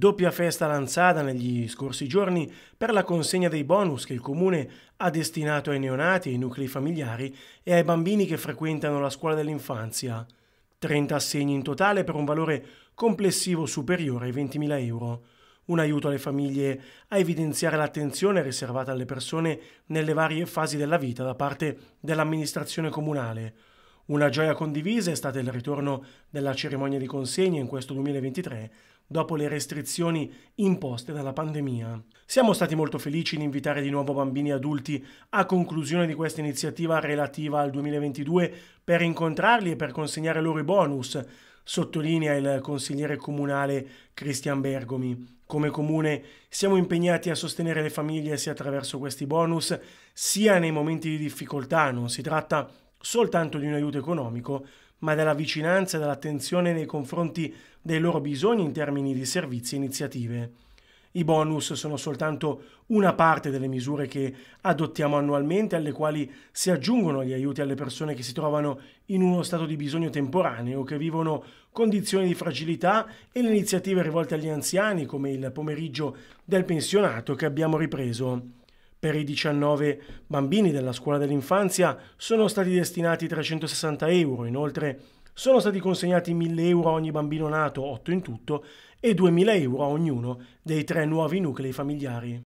Doppia festa lanciata negli scorsi giorni per la consegna dei bonus che il comune ha destinato ai neonati, ai nuclei familiari e ai bambini che frequentano la scuola dell'infanzia. 30 assegni in totale per un valore complessivo superiore ai 20.000 euro. Un aiuto alle famiglie a evidenziare l'attenzione riservata alle persone nelle varie fasi della vita da parte dell'amministrazione comunale una gioia condivisa è stato il ritorno della cerimonia di consegna in questo 2023 dopo le restrizioni imposte dalla pandemia. Siamo stati molto felici di invitare di nuovo bambini e adulti a conclusione di questa iniziativa relativa al 2022 per incontrarli e per consegnare loro i bonus, sottolinea il consigliere comunale Cristian Bergomi. Come comune siamo impegnati a sostenere le famiglie sia attraverso questi bonus sia nei momenti di difficoltà, non si tratta soltanto di un aiuto economico, ma della vicinanza e dell'attenzione nei confronti dei loro bisogni in termini di servizi e iniziative. I bonus sono soltanto una parte delle misure che adottiamo annualmente alle quali si aggiungono gli aiuti alle persone che si trovano in uno stato di bisogno temporaneo, che vivono condizioni di fragilità e le iniziative rivolte agli anziani come il pomeriggio del pensionato che abbiamo ripreso. Per i 19 bambini della scuola dell'infanzia sono stati destinati 360 euro, inoltre sono stati consegnati 1000 euro a ogni bambino nato, 8 in tutto, e 2000 euro a ognuno dei tre nuovi nuclei familiari.